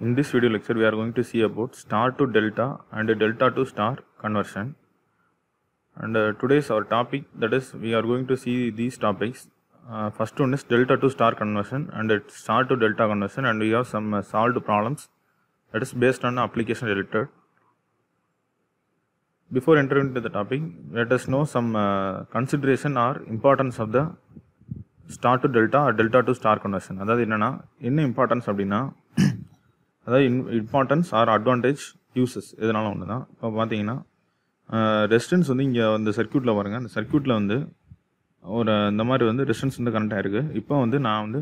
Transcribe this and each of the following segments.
In this video lecture, we are going to see about star to delta and delta to star conversion. And uh, today's our topic that is we are going to see these topics. Uh, first one is delta to star conversion and star to delta conversion and we have some uh, solved problems that is based on application related. Before entering into the topic, let us know some uh, consideration or importance of the star to delta or delta to star conversion. அதாவது என்னன்னா importance importance அப்படின்னா அதாவது in importance or advantage uses எதனால ஒன்று தான் இப்போ பார்த்தீங்கன்னா residence வந்து இங்கே வந்து சர்க்கியூட்டில் பாருங்கள் அந்த சர்க்கியூட்டில் வந்து ஒரு இந்த மாதிரி வந்து ரெசிடென்ஸ் வந்து கனெக்ட் ஆகிருக்கு இப்போ வந்து நான் வந்து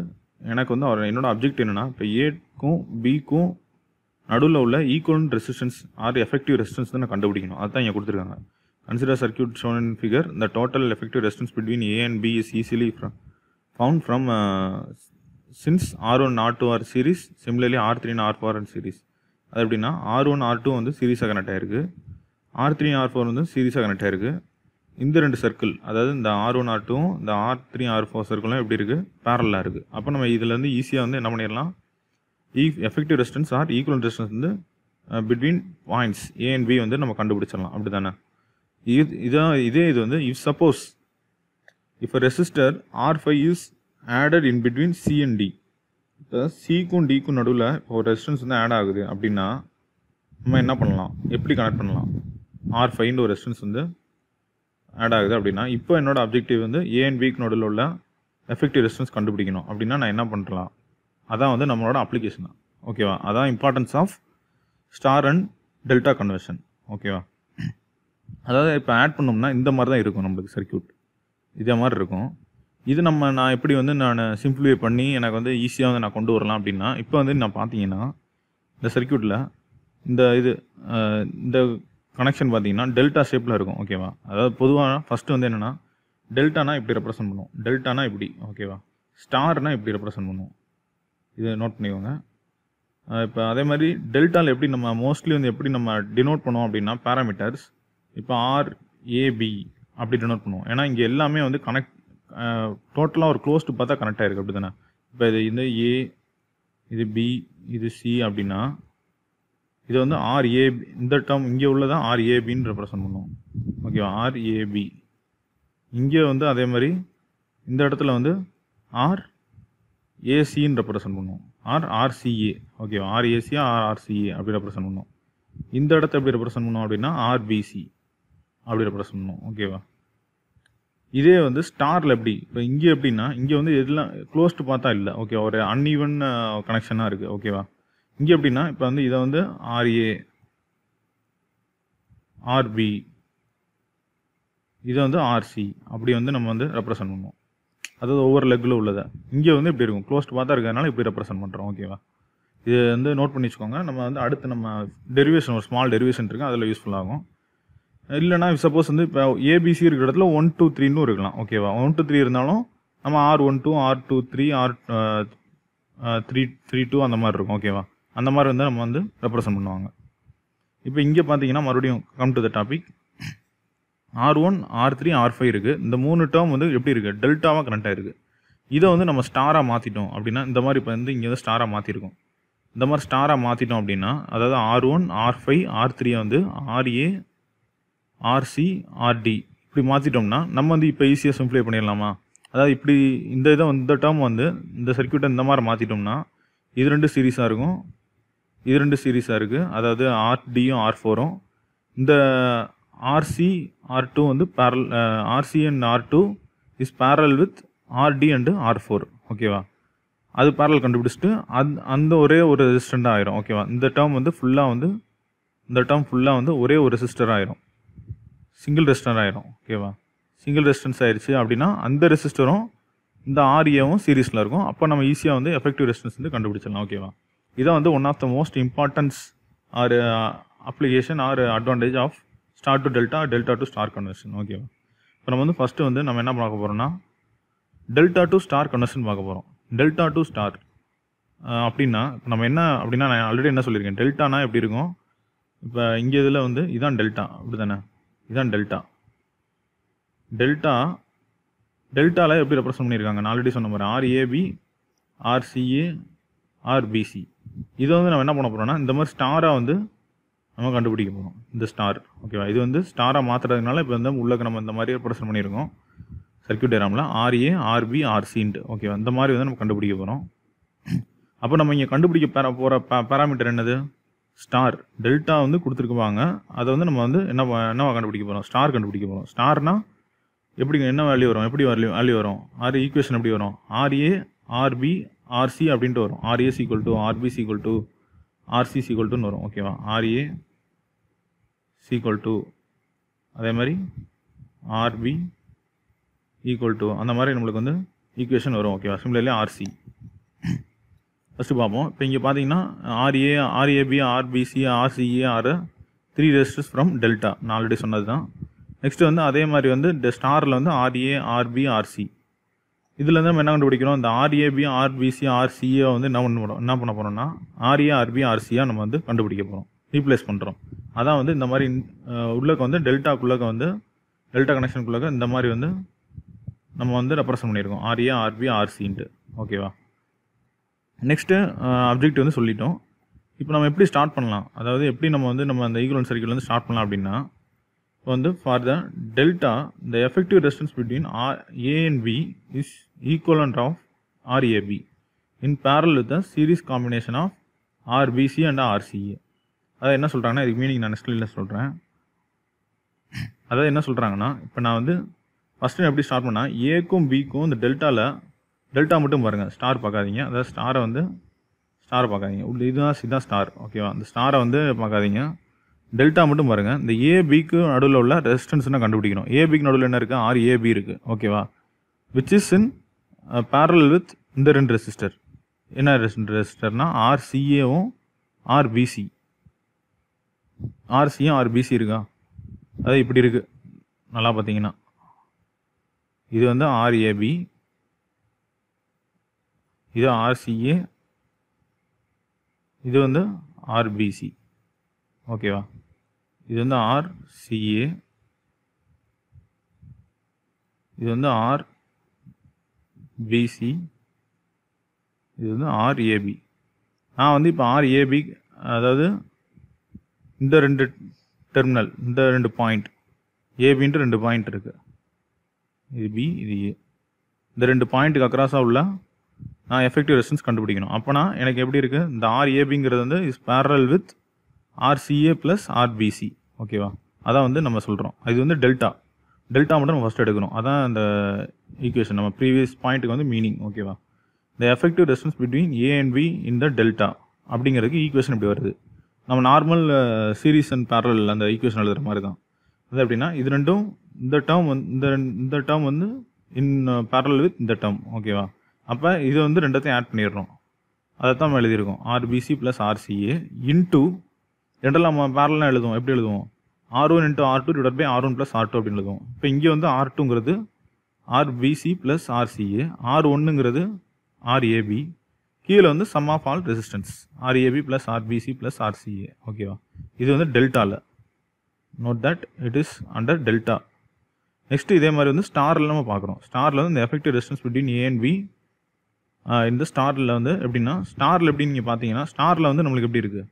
எனக்கு வந்து அவர் என்னோடய அப்ஜெக்ட் என்னென்னா இப்போ ஏக்கும் பிக்கும் நடுவில் உள்ள equal resistance or effective resistance தான் நான் கண்டுபிடிக்கணும் அதுதான் இங்கே கொடுத்துருக்காங்க consider circuit shown in figure the total effective resistance between A and B is easily from found from since R one R two R series similarly R three R four and series அது எப்படின்னா R one R two வந்து சீரீஸாக connect ஆயிருக்கு R three R four வந்து சீரீஸாக connect ஆயிருக்கு இந்த ரெண்டு சர்க்கிள் அதாவது இந்த ஆர் ஒன் ஆர் டூவும் இந்த ஆர் த்ரீ ஆர் ஃபோர் சர்க்கிளும் எப்படி இருக்குது பேரலாக இருக்குது அப்போ நம்ம இதுலேருந்து ஈஸியாக வந்து என்ன பண்ணிடலாம் ஈ effective distance or equal distance வந்து between points A and B வந்து நம்ம கண்டுபிடிச்சிடலாம் அப்படி தானே இது இதான் இதே இது வந்து if suppose if resistor R five is added in between C and D இப்போ சிக்கும் டிக்கும் நடுவில் ஒரு ரெஸ்டன்ஸ் வந்து ஆட் ஆகுது அப்படின்னா நம்ம என்ன பண்ணலாம் எப்படி கனெக்ட் பண்ணலாம் ஆர் ஃபைன்னு ஒரு ரெஸ்டன்ஸ் வந்து ஆட் ஆகுது அப்படின்னா இப்போ என்னோட அப்ஜெக்டிவ் வந்து ஏ அண்ட் பிக்கு நடுவில் உள்ள எஃபெக்டிவ் ரெஸ்டன்ஸ் கண்டுபிடிக்கணும் அப்படின்னா நான் என்ன பண்ணலாம் அதான் வந்து நம்மளோட அப்ளிகேஷன் ஓகேவா அதான் importance of star and delta conversion ஓகேவா அதாவது இப்போ ஆட் பண்ணோம்னா இந்த மாதிரி தான் இருக்கும் நம்மளுக்கு சர்க்யூட் இதே மாதிரி இருக்கும் இது நம்ம நான் எப்படி வந்து நான் சிம்பிளிஃபை பண்ணி எனக்கு வந்து ஈஸியாக வந்து நான் கொண்டு வரலாம் அப்படின்னா இப்போ வந்து நான் பார்த்தீங்கன்னா இந்த சர்க்கியூட்டில் இந்த இது இந்த கனெக்ஷன் பார்த்தீங்கன்னா டெல்டா ஷேப்பில் இருக்கும் ஓகேவா அதாவது பொதுவாக ஃபஸ்ட்டு வந்து என்னென்னா டெல்டானா இப்படி ரெப்ரசன்ட் பண்ணுவோம் டெல்டானா இப்படி ஓகேவா ஸ்டார்னா இப்படி ரெப்ரசன்ட் பண்ணுவோம் இதை நோட் பண்ணிக்கோங்க இப்போ அதே மாதிரி டெல்டாவில் எப்படி நம்ம மோஸ்ட்லி வந்து எப்படி நம்ம டினோட் பண்ணுவோம் அப்படின்னா பேராமீட்டர்ஸ் இப்போ ஆர் ஏபி அப்படி டினோட் பண்ணுவோம் ஏன்னா இங்கே எல்லாமே வந்து கனெக்ட் டோட்டலாக ஒரு க்ளோஸ் டு பார்த்தா கனெக்ட் ஆகிருக்கு அப்படி தானே இப்போ இது இந்த ஏ இது பி இது சி அப்படின்னா இது வந்து ஆர்ஏ இந்த டேர்ம் இங்கே உள்ளதான் ஆர்ஏபின்னு ரெப்ரசன்ட் பண்ணுவோம் ஓகேவா ஆர்ஏபி இங்கே வந்து அதே மாதிரி இந்த இடத்துல வந்து ஆர் ஏசின்னு ரெப்ரசன்ட் பண்ணுவோம் ஆர் ஆர்சிஏ ஓகேவா ஆர்ஏசி ஆர் ஆர்சிஏ அப்படி ரெப்ரசன்ட் பண்ணுவோம் இந்த இடத்த எப்படி ரெப்ரசன்ட் பண்ணுவோம் அப்படின்னா ஆர்பிசி அப்படி ரெப்ரசன்ட் பண்ணுவோம் ஓகேவா இதே வந்து ஸ்டாரில் எப்படி இப்போ இங்கே எப்படின்னா இங்கே வந்து எல்லாம் க்ளோஸ்டு பார்த்தா இல்லை ஓகே ஒரு அன்இவன் கனெக்ஷனாக இருக்குது ஓகேவா இங்கே எப்படின்னா இப்போ வந்து இதை வந்து ஆர்ஏ ஆர்பி இதை வந்து ஆர்சி அப்படி வந்து நம்ம வந்து ரெப்ரசன்ட் பண்ணுவோம் அதாவது ஒவ்வொரு லெக்கில் உள்ளதை இங்கே வந்து இப்படி இருக்கும் க்ளோஸ்ட் பார்த்தா இருக்கிறதுனால இப்படி ரெப்ரசன்ட் பண்ணுறோம் ஓகேவா இது வந்து நோட் பண்ணி வச்சுக்கோங்க நம்ம வந்து அடுத்து நம்ம டெரிவேஷன் ஒரு ஸ்மால் டெரிவேஷன் இருக்குது அதில் யூஸ்ஃபுல்லாகும் இல்லைனா சப்போஸ் வந்து இப்போ ஏபிசி இருக்கிற இடத்துல ஒன் டூ த்ரீன்னு இருக்கலாம் ஓகேவா ஒன் டூ த்ரீ இருந்தாலும் நம்ம R one two R two three R three three two அந்த மாதிரி இருக்கும் ஓகேவா அந்த மாதிரி வந்து நம்ம வந்து ரெப்ரசன்ட் பண்ணுவாங்க இப்போ இங்கே பார்த்தீங்கன்னா மறுபடியும் come to the topic R one R three R five இருக்குது இந்த மூணு டேர்ம் வந்து எப்படி இருக்குது டெல்டாவாக கனெக்ட் ஆகிருக்கு இதை வந்து நம்ம ஸ்டாராக மாற்றிட்டோம் அப்படின்னா இந்த மாதிரி இப்போ வந்து இங்கே வந்து ஸ்டாராக மாற்றிருக்கோம் இந்த மாதிரி ஸ்டாராக மாற்றிட்டோம் அப்படின்னா அதாவது R one R five R த்ரீயை வந்து ஆர்ஏ ஆர்சி ஆர்டி இப்படி மாற்றிட்டோம்னா நம்ம வந்து இப்போ ஈஸியாக சிம்பிளை பண்ணிடலாமா அதாவது இப்படி இந்த இதை இந்த டேர்ம் வந்து இந்த சர்க்கியூட்டை இந்த மாதிரி மாற்றிட்டோம்னா இது ரெண்டு சீரீஸாக இருக்கும் இது ரெண்டு சீரீஸாக இருக்குது அதாவது ஆர்டியும் ஆர் ஃபோரும் இந்த ஆர்சி ஆர் டூ வந்து parallel RC and R two is parallel with RD and R four ஓகேவா அது பேரல் கண்டுபிடிச்சிட்டு அந் அந்த ஒரே ஒரு ரெசிஸ்டண்டாக ஆயிரும் ஓகேவா இந்த டேர்ம் வந்து ஃபுல்லாக வந்து இந்த டேர்ம் ஃபுல்லாக வந்து ஒரே ஒரு ரெசிஸ்டர் ஆயிரும் சிங்கிள் ரெசிஸ்டன்ஸ் ஆயிரும் ஓகேவா சிங்கிள் ரெசிஸ்டன்ஸ் ஆயிடுச்சு அப்படின்னா அந்த ரெசிஸ்டரும் இந்த ஆரியவும் சீரீஸில் இருக்கும் அப்போ நம்ம ஈஸியாக வந்து எஃபெக்டிவ் ரெசிஸ்டன்ஸ் வந்து கண்டுபிடிச்சிடலாம் ஓகேவா இதான் வந்து one of the most importance R application R advantage of star to delta delta to star conversion ஓகேவா இப்போ நம்ம வந்து ஃபஸ்ட்டு வந்து நம்ம என்ன பார்க்க போகிறோம்னா டெல்டா டு ஸ்டார் கன்வர்ஷன் பார்க்க போகிறோம் டெல்டா டு ஸ்டார் அப்படின்னா இப்போ நம்ம என்ன அப்படின்னா நான் ஆல்ரெடி என்ன சொல்லியிருக்கேன் டெல்டானா எப்படி இருக்கும் இப்போ இங்கே இதில் வந்து இதான் டெல்டா அப்படி தானே இதுதான் டெல்டா டெல்டா டெல்டாவில் எப்படி ரெப்ரசன்ட் பண்ணியிருக்காங்க நான் ஆல்ரெடி சொன்ன மாதிரி ஆர்ஏபி ஆர்சிஏ ஆர்பிசி இதை வந்து நம்ம என்ன பண்ண போகிறோம்னா இந்த மாதிரி ஸ்டாராக வந்து நம்ம கண்டுபிடிக்க போகிறோம் இந்த ஸ்டார் ஓகேவா இது வந்து ஸ்டாராக மாற்றுறதுனால இப்போ வந்து உள்ளக்கு நம்ம இந்த மாதிரி ரெப்ரசன்ட் பண்ணியிருக்கோம் சர்க்கியூட் டேராமில் ஆர்ஏ ஆர்பி ஆர்சின்ட்டு ஓகேவா இந்த மாதிரி வந்து நம்ம கண்டுபிடிக்க போகிறோம் அப்போ நம்ம இங்கே கண்டுபிடிக்க போகிற பேராமீட்டர் என்னது ஸ்டார் டெல்டா வந்து கொடுத்துருக்குவாங்க அதை வந்து நம்ம வந்து என்ன என்னவா கண்டுபிடிக்க போகிறோம் ஸ்டார் கண்டுபிடிக்க போகிறோம் ஸ்டார்னால் எப்படி என்ன வேல்யூ வரும் எப்படி வேல்யூ வேல்யூ வரும் ஆர் ஈக்குவேஷன் எப்படி வரும் ஆர்ஏ ஆர்பி ஆர்சி அப்படின்ட்டு வரும் RA is equal to RB is equal to RC is equal டுன்னு வரும் ஓகேவா ஆர்ஏ சீக்குவல் டு அதே மாதிரி ஆர்பி ஈக்குவல் டு அந்த மாதிரி நம்மளுக்கு வந்து ஈக்குவேஷன் வரும் ஓகேவா சிம்லர்லி ஆர்சி ஃபஸ்ட்டு பார்ப்போம் இப்போ இங்கே பார்த்தீங்கன்னா RA RAB RBC RCA R three resistors from delta நான் ஆல்ரெடி சொன்னது தான் நெக்ஸ்ட்டு வந்து அதே மாதிரி வந்து ஸ்டாரில் வந்து ஆர்ஏ ஆர்பி ஆர்சி வந்து நம்ம என்ன கண்டுபிடிக்கிறோம் இந்த ஆர்ஏபி ஆர்பிசி ஆர்சிஏ வந்து என்ன பண்ண போகிறோம் என்ன பண்ண போகிறோம்னா ஆர்ஏ ஆர்பி ஆர்சியாக e நம்ம வந்து கண்டுபிடிக்க போகிறோம் ரீப்ளேஸ் பண்ணுறோம் அதான் வந்து இந்த மாதிரி உள்ளக்க வந்து டெல்டாக்குள்ளக்க வந்து டெல்டா கனெக்ஷனுக்குள்ளக்க இந்த மாதிரி வந்து நம்ம வந்து ரெப்ரசன்ட் பண்ணியிருக்கோம் ஆர்ஏ ஆர்பி ஆர்சின்ட்டு ஓகேவா நெக்ஸ்ட்டு அப்ஜெக்ட் uh, வந்து சொல்லிட்டோம் இப்போ நம்ம எப்படி ஸ்டார்ட் பண்ணலாம் அதாவது எப்படி நம்ம வந்து நம்ம அந்த ஈக்குவலன் சர்க்கிள் வந்து ஸ்டார்ட் பண்ணலாம் அப்படின்னா வந்து for the delta the effective resistance between R A and B is and of RAB in parallel with the series combination of RBC and RCA அதாவது என்ன சொல்கிறாங்கன்னா இதுக்கு மீனிங் நான் நெக்ஸ்ட் சொல்கிறேன் அதாவது என்ன சொல்கிறாங்கன்னா இப்போ நான் வந்து ஃபஸ்ட்டு எப்படி ஸ்டார்ட் பண்ணால் ஏக்கும் பிக்கும் இந்த டெல்டாவில் டெல்டா மட்டும் பாருங்கள் ஸ்டார் பார்க்காதீங்க அதாவது ஸ்டாரை வந்து ஸ்டார் பார்க்காதீங்க உள்ள இதுதான் சிதா ஸ்டார் ஓகேவா அந்த ஸ்டாரை வந்து பார்க்காதீங்க டெல்டா மட்டும் பாருங்கள் இந்த ஏபிக்கு நடுவில் உள்ள ரெசிஸ்டன்ஸ்னால் கண்டுபிடிக்கணும் ஏபிக்கு நடுவில் என்ன இருக்குது ஆர் ஏபி இருக்குது ஓகேவா which is in parallel with இந்த ரெண்டு ரெசிஸ்டர் என்ன ரெசிஸ்டர்னா ஆர்சிஏவும் ஆர்பிசி ஆர்சியும் ஆர்பிசி இருக்கா அது இப்படி இருக்குது நல்லா பார்த்தீங்கன்னா இது வந்து ஆர்ஏபி இது ஆர்சிஏ இது வந்து ஆர்பிசி ஓகேவா இது வந்து RCA இது வந்து RBC இது வந்து ஆர்ஏபி நான் வந்து இப்போ ஆர்ஏபி அதாவது இந்த ரெண்டு டெர்மினல் இந்த ரெண்டு பாயிண்ட் ஏபின்ட்டு ரெண்டு பாயிண்ட் இருக்குது இது பி இது ஏ இந்த ரெண்டு பாயிண்ட்டுக்கு அக்ராஸாக உள்ள நான் எஃபெக்டிவ் ரெசிஸ்டன்ஸ் கண்டுபிடிக்கணும் அப்போனா எனக்கு எப்படி இருக்குது இந்த ஆர்ஏபிங்கிறது வந்து is parallel with RCA plus RBC ஓகேவா அதான் வந்து நம்ம சொல்கிறோம் இது வந்து டெல்டா டெல்டா மட்டும் நம்ம ஃபஸ்ட் எடுக்கணும் அதான் அந்த ஈக்குவேஷன் நம்ம ப்ரீவியஸ் பாயிண்ட்டுக்கு வந்து மீனிங் ஓகேவா இந்த effective resistance between A and B in the delta அப்படிங்கிறதுக்கு ஈக்குவேஷன் இப்படி வருது நம்ம நார்மல் சீரீஸ் அண்ட் பேரல் அந்த ஈக்குவேஷன் எழுதுகிற மாதிரி தான் அது எப்படின்னா இது ரெண்டும் இந்த டேர்ம் வந்து இந்த இந்த டேர்ம் வந்து இன் பேரல் வித் இந்த டேர்ம் ஓகேவா அப்போ இது வந்து ரெண்டத்தையும் ஆட் பண்ணிடுறோம் அதை தான் நம்ம எழுதியிருக்கோம் ஆர்பிசி ப்ளஸ் ஆர்சிஏ இன்ட்டு ரெண்டெல்லாம் நம்ம பேரலாம் எழுதுவோம் எப்படி எழுதுவோம் R one into R two divide by R one plus R two அப்படின்னு எழுதுவோம் இப்போ இங்கே வந்து ஆர் டூங்கிறது ஆர்பிசி ப்ளஸ் ஆர்சிஏ ஆர் ஒன்றுங்கிறது ஆர்ஏபி கீழே வந்து sum of all resistance RAP plus RBC plus RCA ஓகேவா இது வந்து டெல்டாவில் note that it is under delta next இதே மாதிரி வந்து ஸ்டாரில் நம்ம பார்க்குறோம் ஸ்டாரில் வந்து இந்த effective resistance between A and B இந்த ஸ்டாரில் வந்து எப்படின்னா ஸ்டாரில் எப்படி நீங்கள் பார்த்தீங்கன்னா ஸ்டாரில் வந்து நம்மளுக்கு எப்படி இருக்குது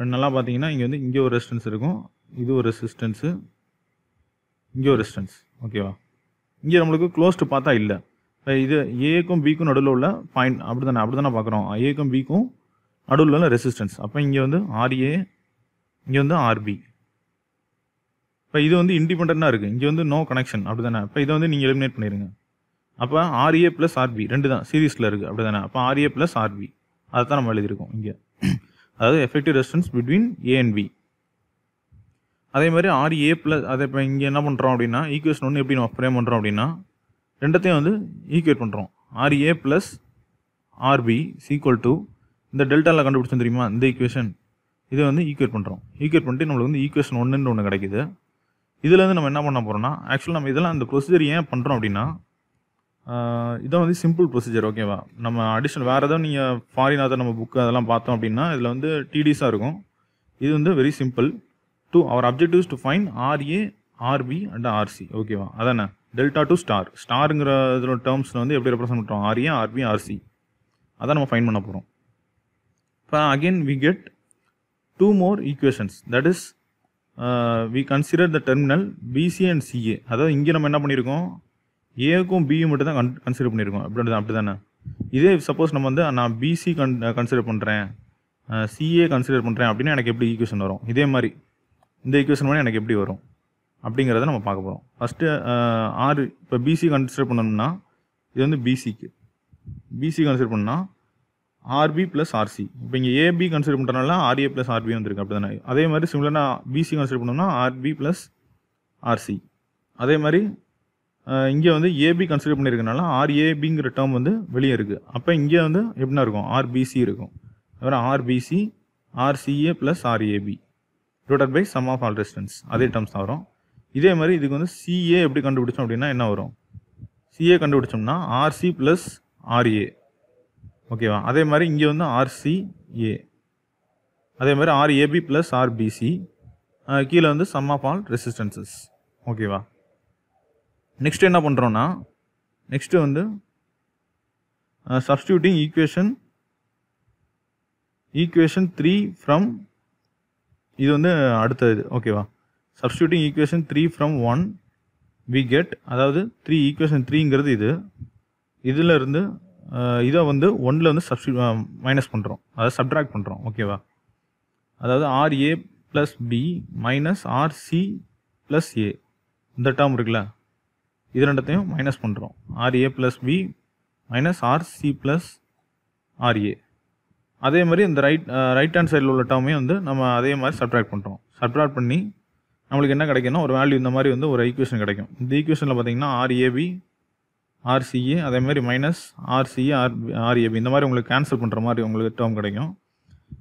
ரெண்டு நல்லா பார்த்தீங்கன்னா இங்கே வந்து இங்கே ஒரு ரெசிஸ்டன்ஸ் இருக்கும் இது ஒரு ரெசிஸ்டன்ஸு இங்கே ஒரு ரெசிஸ்டன்ஸ் ஓகேவா இங்கே நம்மளுக்கு க்ளோஸ்டு பார்த்தா இல்லை இப்போ இது ஏக்கும் பிக்கும் நடுவில் உள்ள பாயிண்ட் அப்படி தானே அப்படி தானே பார்க்குறோம் ஏக்கும் பிக்கும் நடுவில் உள்ள ரெசிஸ்டன்ஸ் அப்போ இங்கே வந்து ஆர்ஏ இங்கே வந்து ஆர்பி இப்போ இது வந்து இண்டிபெண்ட்டாக இருக்குது இங்கே வந்து நோ கனெக்ஷன் அப்படி தானே இப்போ இதை வந்து நீங்கள் எலிமினேட் பண்ணிடுங்க அப்போ ஆர்ஏ ப்ளஸ் ஆர்பி ரெண்டு தான் சீரீஸில் இருக்குது அப்படி தானே அப்போ ஆர்ஏ ப்ளஸ் ஆர்பி அதை தான் நம்ம எழுதியிருக்கோம் இங்கே அதாவது effective resistance between A and B அதே மாதிரி ஆர்ஏ ப்ளஸ் அதை இப்போ இங்கே என்ன பண்ணுறோம் அப்படின்னா ஈக்குவேஷன் ஒன்று எப்படி நம்ம ஃப்ரேம் பண்ணுறோம் அப்படின்னா ரெண்டத்தையும் வந்து ஈக்குவேட் பண்ணுறோம் RA plus RB is equal to இந்த டெல்டாவில் கண்டுபிடிச்சோம் தெரியுமா இந்த ஈக்குவேஷன் இதை வந்து ஈக்குவேட் பண்ணுறோம் ஈக்குவேட் பண்ணிட்டு நம்மளுக்கு வந்து ஈக்குவேஷன் ஒன்றுன்னு ஒன்று கிடைக்குது இதுலேருந்து நம்ம என்ன பண்ண போகிறோம்னா ஆக்சுவலாக நம்ம இதெல்லாம் அந்த ப்ரொசீஜர் ஏன் பண்ணுறோம் அப்படின்னா இதான் வந்து சிம்பிள் ப்ரொசீஜர் ஓகேவா நம்ம அடிஷ்னல் வேறு ஏதாவது நீங்கள் ஃபாரின் ஆதர் நம்ம புக்கு அதெல்லாம் பார்த்தோம் அப்படின்னா இதில் வந்து டிடிஸாக இருக்கும் இது வந்து very simple to our objectives to find RA RB and RC ஓகேவா அதானே டெல்டா டு ஸ்டார் ஸ்டாருங்கிற இதோட டேர்ம்ஸில் வந்து எப்படி ரெப்ரசென்ட் பண்ணுறோம் ஆர்ஏ ஆர்பி ஆர்சி அதான் நம்ம ஃபைன் பண்ண போகிறோம் இப்போ again we get two more equations that is we consider the terminal BC and CA அதாவது இங்கே நம்ம என்ன பண்ணியிருக்கோம் ஏக்கும் பியும் மட்டும் தான் கன் கன்சிடர் பண்ணியிருக்கோம் அப்படி அப்படி தானே இதே சப்போஸ் நம்ம வந்து நான் பிசி கன் கன்சிடர் பண்ணுறேன் சிஏ கன்சிடர் பண்ணுறேன் அப்படின்னா எனக்கு எப்படி ஈக்குவேஷன் வரும் இதே மாதிரி இந்த ஈக்குவேஷன் மாதிரி எனக்கு எப்படி வரும் அப்படிங்கிறத நம்ம பார்க்க போகிறோம் ஃபஸ்ட்டு ஆறு இப்போ பிசி கன்சிடர் பண்ணணும்னா இது வந்து பிசிக்கு பிசி கன்சிடர் பண்ணால் ஆர்பி ப்ளஸ் ஆர்சி இப்போ இங்கே ஏபி கன்சிடர் பண்ணுறதுனால ஆர்ஏ ப்ளஸ் ஆர்பி வந்துருக்கு அப்படி தானே அதே மாதிரி சிமிலராக பிசி கன்சிடர் பண்ணணும்னா ஆர்பி ப்ளஸ் ஆர்சி அதே மாதிரி இங்கே வந்து ஏபி கன்சிடர் பண்ணியிருக்கனால ஆர்ஏபிங்கிற டேர்ம் வந்து வெளியே இருக்குது அப்போ இங்கே வந்து எப்படின்னா இருக்கும் ஆர்பிசி இருக்கும் அப்புறம் RBC RCA plus RAB divided by sum of all resistance அதே டேர்ம்ஸ் தான் வரும் இதே மாதிரி இதுக்கு வந்து சிஏ எப்படி கண்டுபிடிச்சோம் அப்படின்னா என்ன வரும் சிஏ கண்டுபிடிச்சோம்னா ஆர்சி ப்ளஸ் ஆர்ஏ ஓகேவா அதே மாதிரி இங்கே வந்து ஆர்சிஏ அதே மாதிரி ஆர்ஏபி ப்ளஸ் ஆர்பிசி கீழே வந்து சம் ஆஃப் ஆல் ரெசிஸ்டன்சஸ் ஓகேவா நெக்ஸ்ட் என்ன பண்ணுறோன்னா நெக்ஸ்ட்டு வந்து substituting equation equation three from இது வந்து அடுத்த இது ஓகேவா substituting equation three from one we get அதாவது த்ரீ ஈக்குவேஷன் த்ரீங்கிறது இது இருந்து இதை வந்து ஒன்னில் வந்து சப்ஸ்டி மைனஸ் பண்ணுறோம் அதாவது சப்ட்ராக்ட் பண்ணுறோம் ஓகேவா அதாவது R A plus B minus R C plus A இந்த டேர்ம் இருக்குல்ல இது ரெண்டத்தையும் மைனஸ் பண்ணுறோம் RA plus B minus R C plus RA அதே மாதிரி இந்த ரைட் ரைட் ஹேண்ட் சைடில் உள்ள டேர்மே வந்து நம்ம அதே மாதிரி சப்ட்ராக்ட் பண்ணுறோம் சப்ட்ராக்ட் பண்ணி நம்மளுக்கு என்ன கிடைக்கணும் ஒரு வேல்யூ இந்த மாதிரி வந்து ஒரு ஈக்குவேஷன் கிடைக்கும் இந்த ஈக்குவேஷனில் பார்த்தீங்கன்னா ஆர்ஏபி ஆர்சிஏ அதே மாதிரி மைனஸ் ஆர்சிஏ ஆர் ஆர்ஏபி இந்த மாதிரி உங்களுக்கு கேன்சல் பண்ணுற மாதிரி உங்களுக்கு டேர்ம் கிடைக்கும்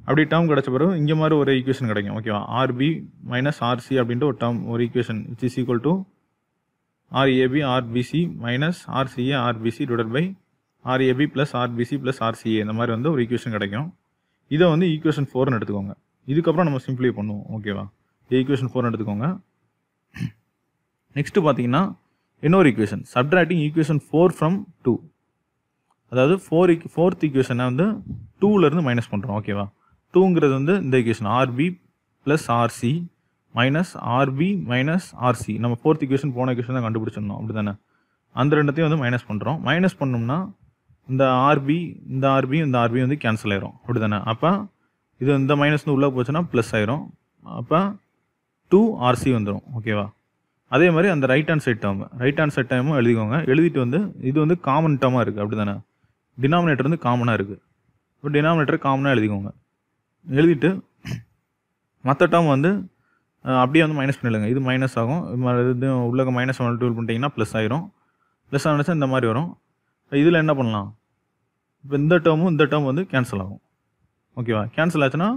அப்படி டேர்ம் கிடச்ச பிறகு இங்கே மாதிரி ஒரு ஈக்குவேஷன் கிடைக்கும் ஓகேவா ஆர்பி மைனஸ் ஆர்சி அப்படின்ட்டு ஒரு டேர்ம் ஒரு equation it's is equal to RAB RBC minus RCA RBC divided by RAB plus RBC plus RCA இந்த மாதிரி வந்து ஒரு ஈக்குவேஷன் கிடைக்கும் இதை வந்து ஈக்குவேஷன் ஃபோர்னு எடுத்துக்கோங்க இதுக்கப்புறம் நம்ம சிம்பிளி பண்ணுவோம் ஓகேவா ஈக்குவேஷன் ஃபோர்னு எடுத்துக்கோங்க நெக்ஸ்ட்டு பார்த்தீங்கன்னா இன்னொரு equation subtracting equation four from two அதாவது ஃபோர் ஈக்கு ஃபோர்த் ஈக்குவேஷனை வந்து டூவிலேருந்து மைனஸ் பண்ணுறோம் ஓகேவா டூங்கிறது வந்து இந்த equation RB plus RC minus RB minus RC நம்ம ஃபோர்த் இக்வேஷன் போன இக்வேஷன் தான் கண்டுபிடிச்சிருந்தோம் அப்படி தானே அந்த ரெண்டுத்தையும் வந்து மைனஸ் பண்ணுறோம் மைனஸ் பண்ணோம்னா இந்த ஆர்பி இந்த ஆர்பி இந்த ஆர்பி வந்து கேன்சல் ஆயிரும் அப்படி தானே அப்போ இது இந்த மைனஸ்னு உள்ளே போச்சுன்னா ப்ளஸ் ஆயிரும் அப்போ டூ ஆர்சி வந்துடும் ஓகேவா அதே மாதிரி அந்த right hand side term right hand side டைமும் எழுதிக்கோங்க எழுதிட்டு வந்து இது வந்து காமன் டேமாக இருக்குது அப்படி தானே டினாமினேட்டர் வந்து காமனாக இருக்குது இப்போ டினாமினேட்டர் காமனாக எழுதிக்கோங்க எழுதிட்டு மற்ற டேம் வந்து அப்படியே வந்து மைனஸ் பண்ணிடுங்க இது மைனஸ் ஆகும் இது உள்ளே மைனஸ் ஒன் டூல் பண்ணிட்டீங்கன்னா ப்ளஸ் ஆயிரும் ப்ளஸ் ஆனிச்சா இந்த மாதிரி வரும் இதில் என்ன பண்ணலாம் இப்போ இந்த டேர்மும் இந்த டேர்ம் வந்து கேன்சல் ஆகும் ஓகேவா கேன்சல் ஆச்சுன்னா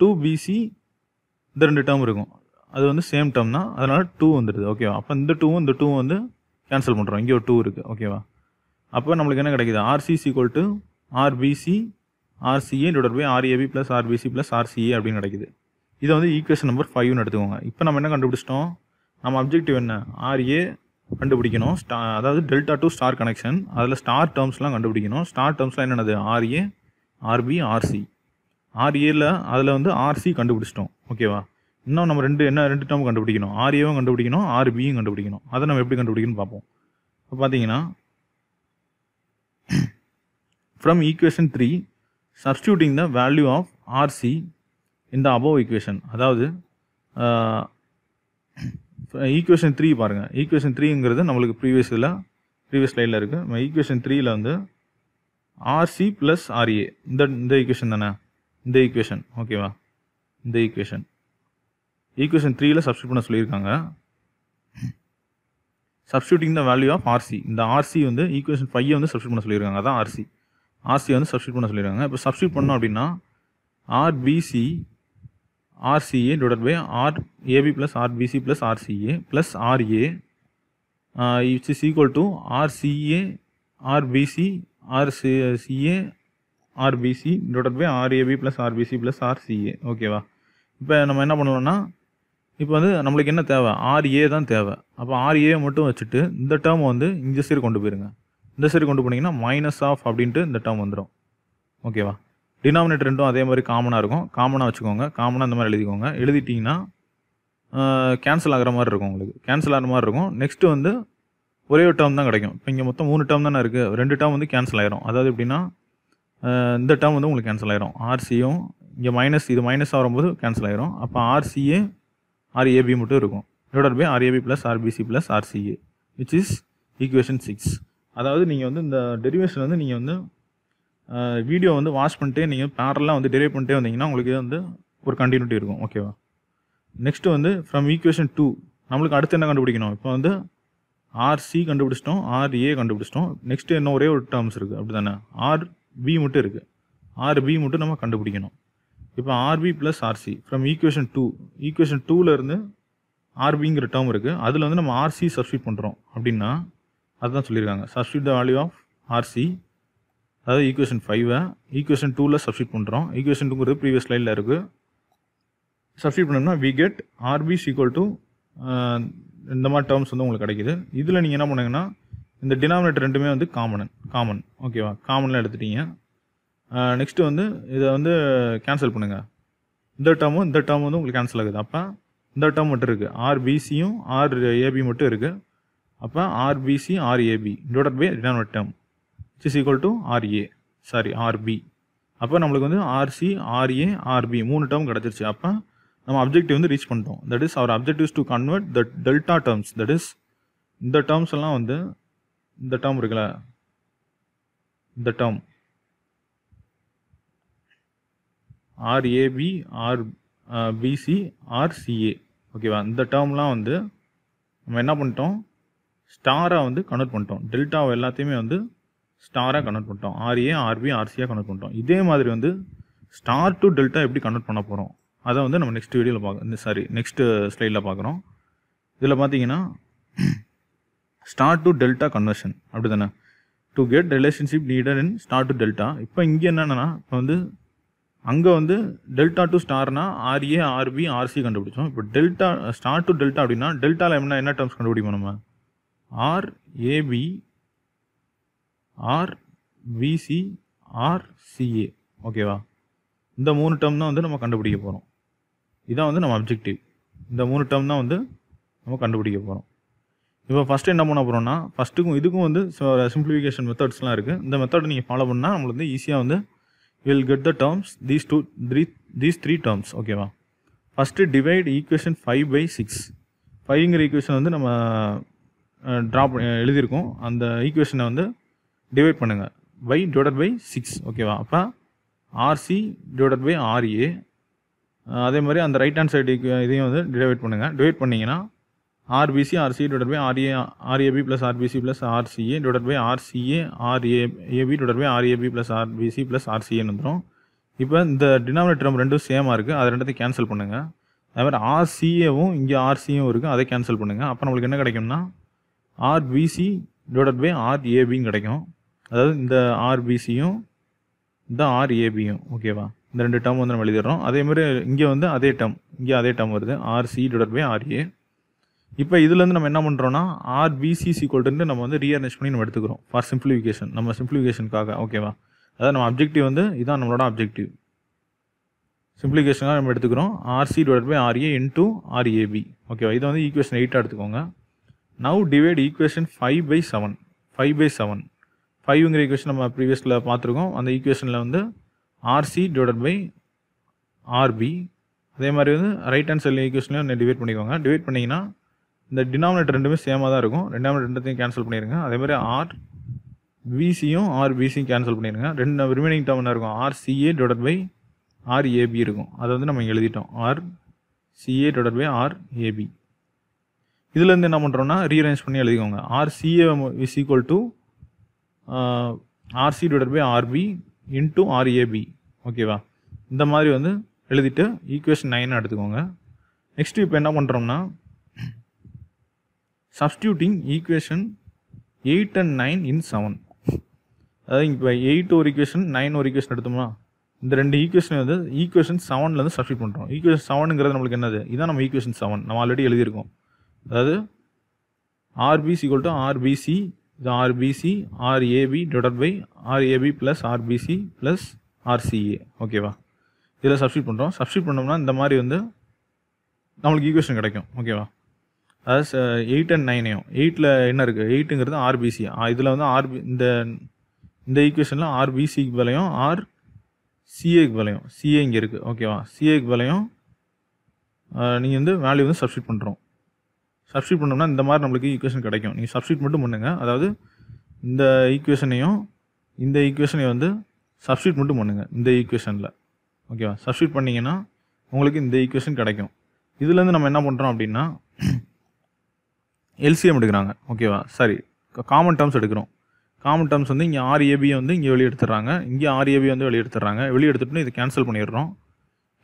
டூ பிசி இந்த ரெண்டு டேர்ம் இருக்கும் அது வந்து சேம் டேர்ம் தான் அதனால் டூ வந்துடுது ஓகேவா அப்போ இந்த டூவும் இந்த டூவும் வந்து கேன்சல் பண்ணுறோம் இங்கே ஒரு டூ இருக்குது ஓகேவா அப்போ நம்மளுக்கு என்ன கிடைக்குது RCC equal to RBC RCA divide by RAB plus RBC plus RCA அப்படின்னு கிடைக்குது இதை வந்து ஈக்குவேஷன் நம்பர் ஃபைவ்னு எடுத்துக்கோங்க இப்போ நம்ம என்ன கண்டுபிடிச்சிட்டோம் நம்ம அப்ஜெக்டிவ் என்ன ஆர்ஏ கண்டுபிடிக்கணும் ஸ்டா அதாவது டெல்டா டு ஸ்டார் கனெக்ஷன் அதில் ஸ்டார் டேர்ம்ஸ்லாம் கண்டுபிடிக்கணும் ஸ்டார் டேர்ம்ஸ்லாம் என்னென்னது ஆர்ஏ ஆர்பி ஆர்சி ஆர்ஏல அதில் வந்து ஆர்சி கண்டுபிடிச்சிட்டோம் ஓகேவா இன்னும் நம்ம ரெண்டு என்ன ரெண்டு டேர்ம் கண்டுபிடிக்கணும் ஆர்ஏவும் கண்டுபிடிக்கணும் ஆர்பியும் கண்டுபிடிக்கணும் அதை நம்ம எப்படி கண்டுபிடிக்கணும்னு பார்ப்போம் இப்போ பார்த்தீங்கன்னா from equation three substituting the value of RC இந்த அபோவ் ஈக்குவேஷன் அதாவது ஈக்குவேஷன் த்ரீ பாருங்கள் ஈக்குவேஷன் த்ரீங்கிறது நம்மளுக்கு ப்ரீவியஸ் இதில் ப்ரீவியஸ் லைனில் இருக்குது நம்ம ஈக்குவேஷன் த்ரீயில் வந்து ஆர்சி ப்ளஸ் ஆர்ஏ இந்த இந்த ஈக்குவேஷன் தானே இந்த ஈக்குவேஷன் ஓகேவா இந்த ஈக்குவேஷன் ஈக்குவேஷன் த்ரீயில் சப்ஸ்டியூட் பண்ண சொல்லியிருக்காங்க substituting the value of RC இந்த ஆர்சி வந்து ஈக்குவேஷன் ஃபைவை வந்து சப்ஸ்டியூட் பண்ண சொல்லியிருக்காங்க அதான் ஆர்சி ஆர்சி வந்து சப்ஸ்டியூட் பண்ண சொல்லியிருக்காங்க இப்போ சப்ஸ்டியூட் பண்ணோம் அப்படின்னா RBC RCA divide by R AB plus RBC plus RCA plus RA it's is equal to RCA RBC RC CA RBC divide by RAB plus RBC plus RCA ஓகேவா இப்போ நம்ம என்ன பண்ணலாம்னா இப்போ வந்து நம்மளுக்கு என்ன தேவை ஆர்ஏ தான் தேவை அப்போ ஆர்ஏ மட்டும் வச்சுட்டு இந்த டேர்ம் வந்து இந்த சைடு கொண்டு போயிருங்க இந்த சைடு கொண்டு போனீங்கன்னா மைனஸ் ஆஃப் அப்படின்ட்டு இந்த டேர்ம் வந்துடும் ஓகேவா டினாமினேட்டர் ரெண்டும் அதே மாதிரி காமனாக இருக்கும் காமனாக வச்சுக்கோங்க காமனாக இந்த மாதிரி எழுதிக்கோங்க எழுதிட்டிங்கன்னா கேன்சல் ஆகிற மாதிரி இருக்கும் உங்களுக்கு கேன்சல் ஆகிற மாதிரி இருக்கும் நெக்ஸ்ட்டு வந்து ஒரே ஒரு டேம் தான் கிடைக்கும் இப்போ இங்கே மொத்தம் மூணு டேம் தானே இருக்குது ரெண்டு டேம் வந்து கேன்சல் ஆயிரும் அதாவது எப்படின்னா இந்த டேம் வந்து உங்களுக்கு கேன்சல் ஆயிரும் ஆர்சியும் இங்கே மைனஸ் இது மைனஸ் ஆகும்போது கேன்சல் ஆயிரும் அப்போ ஆர்சிஏ ஆர்ஏபி மட்டும் இருக்கும் divide by RAB plus RBC plus RCA which is equation six அதாவது நீங்கள் வந்து இந்த டெரிவேஷன் வந்து நீங்கள் வந்து வீடியோ வந்து வாஷ் பண்ணிட்டே நீங்கள் பேரலாக வந்து டிரைவ் பண்ணிட்டே வந்தீங்கன்னா உங்களுக்கு வந்து ஒரு கண்டினியூட்டி இருக்கும் ஓகேவா நெக்ஸ்ட்டு வந்து ஃப்ரம் ஈக்குவேஷன் டூ நம்மளுக்கு அடுத்து என்ன கண்டுபிடிக்கணும் இப்போ வந்து ஆர்சி கண்டுபிடிச்சிட்டோம் ஆர்ஏ கண்டுபிடிச்சிட்டோம் நெக்ஸ்ட்டு இன்னும் ஒரே ஒரு டேர்ம்ஸ் இருக்குது அப்படி தானே ஆர் பி மட்டும் இருக்குது ஆர்பி மட்டும் நம்ம கண்டுபிடிக்கணும் இப்போ RB plus RC from equation two equation டூவிலேருந்து ஆர்பிங்கிற டேர்ம் இருக்குது அதில் வந்து நம்ம ஆர்சி சப்ஸ்டியூட் பண்ணுறோம் அப்படின்னா அதுதான் சொல்லியிருக்காங்க substitute the value of RC அதாவது ஈக்குவேஷன் ஃபைவை ஈக்குவேஷன் டூவில் சப்ஸ்டியூட் பண்ணுறோம் ஈக்குவேஷன் டூங்கிறது ப்ரீவியஸ் லைனில் இருக்குது சப்ஸ்டியூட் பண்ணோம்னா we get RB is equal to இந்த மாதிரி டேர்ம்ஸ் வந்து உங்களுக்கு கிடைக்கிது இதில் நீங்கள் என்ன பண்ணுங்கன்னா இந்த டினாமினேட்டர் ரெண்டுமே வந்து காமன் காமன் ஓகேவா காமனில் எடுத்துட்டீங்க நெக்ஸ்ட்டு வந்து இதை வந்து கேன்சல் பண்ணுங்கள் இந்த டேர்மும் இந்த டேர்ம் வந்து உங்களுக்கு கேன்சல் ஆகுது அப்போ இந்த டேர்ம் மட்டும் இருக்குது ஆர்பிசியும் ஆர் ஏபி மட்டும் இருக்குது அப்போ RBC RAB divided by denominator term it's is equal to RA sorry RB அப்போ நம்மளுக்கு வந்து ஆர்சி ஆர்ஏ ஆர்பி மூணு டேர்ம் கிடச்சிருச்சு அப்போ நம்ம அப்ஜெக்டிவ் வந்து ரீச் பண்ணிட்டோம் that is our objectives to convert the delta terms that is இந்த டேர்ம்ஸ் எல்லாம் வந்து இந்த டேர்ம் இருக்குல்ல இந்த term RAB R BC RCA ஓகேவா இந்த டேர்ம்லாம் வந்து நம்ம என்ன பண்ணிட்டோம் ஸ்டாராக வந்து கன்வெர்ட் பண்ணிட்டோம் டெல்டா எல்லாத்தையுமே வந்து ஸ்டாராக கனெக்ட் பண்ணிட்டோம் ஆர்ஏ ஆர்பி ஆர்சியாக கனெக்ட் பண்ணிட்டோம் இதே மாதிரி வந்து ஸ்டார் டு டெல்டா எப்படி கனெக்ட் பண்ண போகிறோம் அதை வந்து நம்ம நெக்ஸ்ட் வீடியோவில் பார்க்க சாரி நெக்ஸ்ட் ஸ்லைடில் பார்க்குறோம் இதில் பார்த்தீங்கன்னா ஸ்டார் டு டெல்டா கன்வர்ஷன் அப்படி தானே to get relationship needed in star to delta இப்போ இங்கே என்னென்னா இப்போ வந்து அங்கே வந்து டெல்டா டு ஸ்டார்னா ஆர்ஏ ஆர்பி ஆர்சி கண்டுபிடிச்சோம் இப்போ டெல்டா ஸ்டார் டு டெல்டா அப்படின்னா டெல்டாவில் என்ன என்ன டேர்ம்ஸ் கண்டுபிடிப்போம் நம்ம RAB R BC R CA ஓகேவா இந்த மூணு டேர்ம் தான் வந்து நம்ம கண்டுபிடிக்க போகிறோம் இதான் வந்து நம்ம அப்ஜெக்டிவ் இந்த மூணு டேர்ம் தான் வந்து நம்ம கண்டுபிடிக்க போகிறோம் இப்போ ஃபஸ்ட்டு என்ன பண்ண போகிறோம்னா ஃபஸ்ட்டுக்கும் இதுக்கும் வந்து சிம்பிளிஃபிகேஷன் மெத்தட்ஸ்லாம் இருக்குது இந்த மெத்தட் நீங்கள் ஃபாலோ பண்ணால் நம்மளுக்கு வந்து ஈஸியாக வந்து will get the terms these two three these three terms ஓகேவா first divide equation five by six ஃபைவ்ங்கிற ஈக்குவேஷன் வந்து நம்ம ட்ராப் எழுதியிருக்கோம் அந்த ஈக்குவேஷனை வந்து டிவைட் பண்ணுங்கள் பை டிவைடட் பை சிக்ஸ் ஓகேவா அப்போ ஆர்சி டிவைடட் பை ஆர்ஏ அதே மாதிரி அந்த ரைட் ஹேண்ட் சைடுக்கு இதையும் வந்து டிவைட் பண்ணுங்கள் டிவைட் பண்ணிங்கன்னா RBC RC divide by RA RAB plus RBC plus RCA divide by RCA RA AB divide by RAB plus RBC plus ஆர்சிஏன்னு வந்துடும் இப்போ இந்த டினாமினேட்டர் ரெண்டும் சேமாக இருக்குது அது ரெண்டத்தையும் கேன்சல் பண்ணுங்கள் அதே மாதிரி ஆர்சிஏவும் இங்கே ஆர்சியும் இருக்குது அதை கேன்சல் பண்ணுங்கள் அப்போ நம்மளுக்கு என்ன கிடைக்கும்னா ஆர்பிசி டிவைட் பை ஆர்ஏபின்னு கிடைக்கும் அதாவது இந்த ஆர்பிசியும் இந்த ஆர்ஏபியும் ஓகேவா இந்த ரெண்டு டேர்ம் வந்து நம்ம எழுதிடுறோம் அதே மாதிரி இங்கே வந்து அதே டேர்ம் இங்கே அதே டேம் வருது ஆர்சி டிவைட் பை ஆர்ஏ இப்போ இதுலேருந்து நம்ம என்ன பண்ணுறோம்னா ஆர்பிசிசி கோல்டுன்னு நம்ம வந்து ரீஅரேஞ்ச் பண்ணி நம்ம எடுத்துக்கிறோம் ஃபார் சிம்பிளிஃபிகேஷன் நம்ம சிம்பிளிஃபிகேஷனுக்காக ஓகேவா அதாவது நம்ம அப்ஜெக்டிவ் வந்து இதான் நம்மளோட அப்ஜெக்டிவ் சிம்பிளிகேஷனாக நம்ம எடுத்துக்கிறோம் RC divide by RA into RAB ஓகேவா இதை வந்து ஈக்குவேஷன் எயிட்டாக எடுத்துக்கோங்க now divide equation five by seven five by seven ஃபைவ்ங்கிற ஈக்குவேஷன் நம்ம ப்ரீவியஸில் பார்த்துருக்கோம் அந்த ஈக்குவேஷனில் வந்து ஆர்சி டிவைடட் பை ஆர்பி அதே மாதிரி வந்து ரைட் ஹேண்ட் சைடில் ஈக்குவேஷன்லையும் டிவைட் பண்ணிக்கோங்க டிவைட் பண்ணிங்கன்னா இந்த டினாமினேட்டர் ரெண்டுமே சேமாக தான் இருக்கும் ரெண்டாமினேட்டர் ரெண்டுத்தையும் கேன்சல் பண்ணிடுங்க அதே மாதிரி ஆர் பிசியும் ஆர்பிசியும் கேன்சல் பண்ணிடுங்க ரெண்டு ரிமைனிங் டேம் என்ன இருக்கும் ஆர்சிஏ டிவைட் பை ஆர்ஏபி இருக்கும் அதை வந்து நம்ம எழுதிட்டோம் R CA divide by RAB இதுலேருந்து என்ன பண்ணுறோம்னா ரீஅரேஞ்ச் பண்ணி எழுதிக்கோங்க RCA is equal to RC divide by RB into RAB ஓகேவா இந்த மாதிரி வந்து எழுதிட்டு ஈக்குவேஷன் நைனை எடுத்துக்கோங்க நெக்ஸ்ட்டு இப்போ என்ன பண்ணுறோம்னா substituting equation eight and nine in seven அதாவது இப்போ எயிட் ஒரு ஈக்குவேஷன் நைன் ஒரு ஈக்குவேஷன் எடுத்தோம்னா இந்த ரெண்டு ஈக்குவேஷன் வந்து ஈக்குவேஷன் செவன்லேருந்து சப்ஸ்டியூட் பண்ணுறோம் ஈக்குவேஷன் செவனுங்கிறது நம்மளுக்கு என்னது இதுதான் நம்ம ஈக்குவேஷன் செவன் நம்ம ஆல்ரெடி எழுதியிருக்கோம் அதாவது ஆர்பிசி கொல்ட்டு ஆர்பிசி இது RBC RAB divide by RAB plus RBC plus RCA ஓகேவா இதில் சப்ஸ்டியூட் பண்ணுறோம் சப்ஸ்டியூட் பண்ணோம்னா இந்த மாதிரி வந்து நம்மளுக்கு ஈக்குவேஷன் கிடைக்கும் ஓகேவா அதாவது எயிட் அண்ட் நைனையும் எயிட்டில் என்ன இருக்குது எயிட்டுங்கிறது ஆர்பிசி இதில் வந்து ஆர்பி இந்த இந்த ஈக்குவேஷனில் ஆர்பிசிக்கு விலையும் ஆர் சிஏக்கு விலையும் சிஏ இங்கே இருக்குது ஓகேவா சிஏக்கு விலையும் uh, நீங்கள் வந்து வேல்யூ வந்து சப்ஸ்டியூட் பண்ணுறோம் சப்ஸ்டியூட் பண்ணோம்னா இந்த மாதிரி நம்மளுக்கு ஈக்குவேஷன் கிடைக்கும் நீங்கள் சப்ஸ்டியூட் மட்டும் பண்ணுங்கள் அதாவது இந்த ஈக்குவேஷனையும் இந்த ஈக்குவேஷனையும் வந்து சப்ஸ்டியூட் மட்டும் பண்ணுங்கள் இந்த ஈக்குவேஷனில் ஓகேவா சப்ஸ்டியூட் பண்ணிங்கன்னா உங்களுக்கு இந்த ஈக்குவேஷன் கிடைக்கும் இதுலேருந்து நம்ம என்ன பண்ணுறோம் அப்படின்னா எல்சிஎம் எடுக்கிறாங்க ஓகேவா சாரி காமன் டேர்ம்ஸ் எடுக்கிறோம் காமன் டேர்ம்ஸ் வந்து இங்கே ஆர்ஏபியை வந்து இங்கே வெளியெடுத்துடுறாங்க இங்கே இங்கே ஏபி வந்து வெளியே எடுத்துடுறாங்க வெளியே இதை கேன்சல் பண்ணிடுறோம்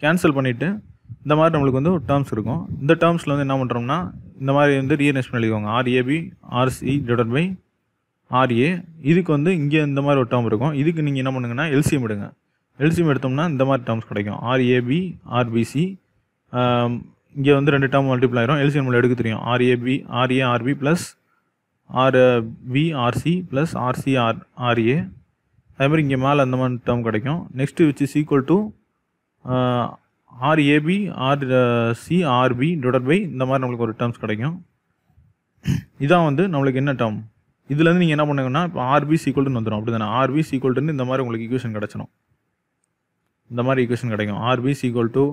கேன்சல் பண்ணிவிட்டு இந்த மாதிரி நம்மளுக்கு வந்து ஒரு டேர்ம்ஸ் இருக்கும் இந்த டேர்ம்ஸில் வந்து என்ன பண்ணுறோம்னா இந்த மாதிரி வந்து ரீஎன்எஸ் பண்ணிக்கோங்க RAB RC divide by RA இதுக்கு வந்து இங்கே இந்த மாதிரி ஒரு டேர்ம் இருக்கும் இதுக்கு நீங்கள் என்ன பண்ணுங்கன்னா எல்சிஎம் எடுங்க எல்சிஎம் எடுத்தோம்னா இந்த மாதிரி டேர்ம்ஸ் கிடைக்கும் ஆர்ஏபி ஆர்பிசி இங்கே வந்து ரெண்டு டேர்ம் மல்டிப்ளை ஆயிரும் எல்சிஎம் எடுக்க தெரியும் RAB RA RB plus R RC plus RC R RA அதே மாதிரி இங்கே மேலே அந்த மாதிரி டேர்ம் கிடைக்கும் next which is equal to RAB R CRB divide by இந்த மாதிரி நம்மளுக்கு ஒரு டேர்ம்ஸ் கிடைக்கும் இதான் வந்து நம்மளுக்கு என்ன டேர்ம் இதுலேருந்து நீங்கள் என்ன பண்ணுங்கன்னா இப்போ ஆர்பி சீக்வல்ட்டுன்னு வந்துடும் அப்படி தானே ஆர்பி சீக்வல்ட்டுன்னு இந்த மாதிரி உங்களுக்கு ஈக்குவேஷன் கிடச்சிடும் இந்த மாதிரி ஈக்குவேஷன் கிடைக்கும் R B is equal to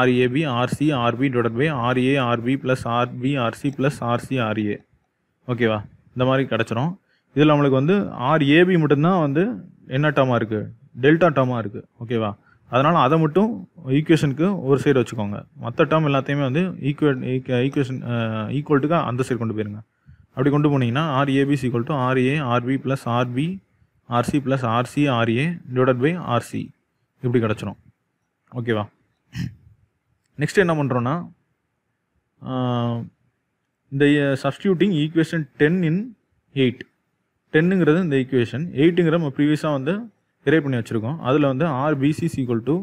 R A B R C R B divide by R A RB plus R B R C plus R C R A ஓகேவா இந்த மாதிரி கிடச்சிரும் இதில் நம்மளுக்கு வந்து ஆர்ஏபி மட்டும்தான் வந்து என்ன டேமாக இருக்குது டெல்டா டேமாக இருக்குது ஓகேவா அதனால் அதை மட்டும் ஈக்குவேஷனுக்கு ஒரு சைடு வச்சுக்கோங்க மற்ற டேர்ம் எல்லாத்தையுமே வந்து ஈக்குவே ஈக்குவேஷன் ஈக்குவல்ட்டுக்கு அந்த சைடு கொண்டு போயிருங்க அப்படி கொண்டு போனீங்கன்னா R A B is equal to R A RB plus R B R C plus R C R A divided by R C இப்படி கிடச்சிரும் ஓகேவா நெக்ஸ்ட் என்ன பண்ணுறோன்னா இந்த substituting equation ten in eight டென்னுங்கிறது இந்த ஈக்குவேஷன் எயிட்டுங்கிற நம்ம ப்ரீவியஸாக வந்து டிரைவ் பண்ணி வச்சுருக்கோம் அதில் வந்து R B C is equal to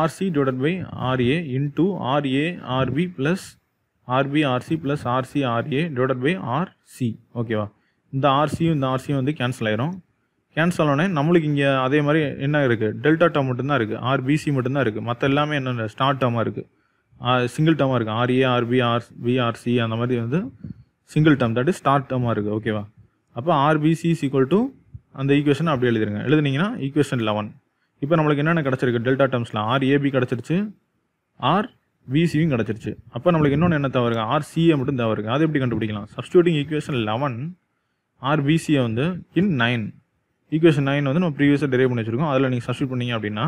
RC divide by RA into R A RB plus R B R C plus R C R A divide by R C ஓகேவா இந்த ஆர்சியும் இந்த ஆர்சியும் வந்து கேன்சல் ஆயிரும் கேன்சல் ஆனோடனே நம்மளுக்கு இங்கே அதே மாதிரி என்ன இருக்குது டெல்டா டேம் மட்டும்தான் இருக்குது ஆர்பிசி மட்டும்தான் இருக்குது மற்ற எல்லாமே என்ன ஸ்டார் டேமாக இருக்குது சிங்கிள் டேமாக இருக்குது ஆர்ஏ ஆர்பி ஆர் பிஆர்சி அந்த மாதிரி வந்து single term that is star டேமாக இருக்குது ஓகேவா அப்போ ஆர்பிசி இஸ் ஈக்குவல் டு அந்த ஈக்குவேஷனை அப்படி எழுதிருங்க எழுதுனீங்கன்னா ஈக்குவேஷன் லெவன் இப்போ நம்மளுக்கு என்னென்ன கிடச்சிருக்கு டெல்டா டேர்ம்ஸில் ஆர் ஏபி கிடச்சிருச்சு ஆர் விசியும் கிடச்சிருச்சு அப்போ நம்மளுக்கு இன்னொன்று என்ன தவறு ஆர் ஆர்சிஏ மட்டும் தேவை இருக்குது அதை எப்படி கண்டுபிடிக்கலாம் சப்ஸ்டியூட்டிங் ஈக்குவேஷன் லெவன் ஆர்பிசியை வந்து இன் நைன் ஈக்குவேஷன் நைன் வந்து நம்ம ப்ரீவியஸாக டெரைவ் பண்ணி வச்சுருக்கோம் அதில் நீங்கள் சப்ஸ்டியூட் பண்ணிங்க அப்படின்னா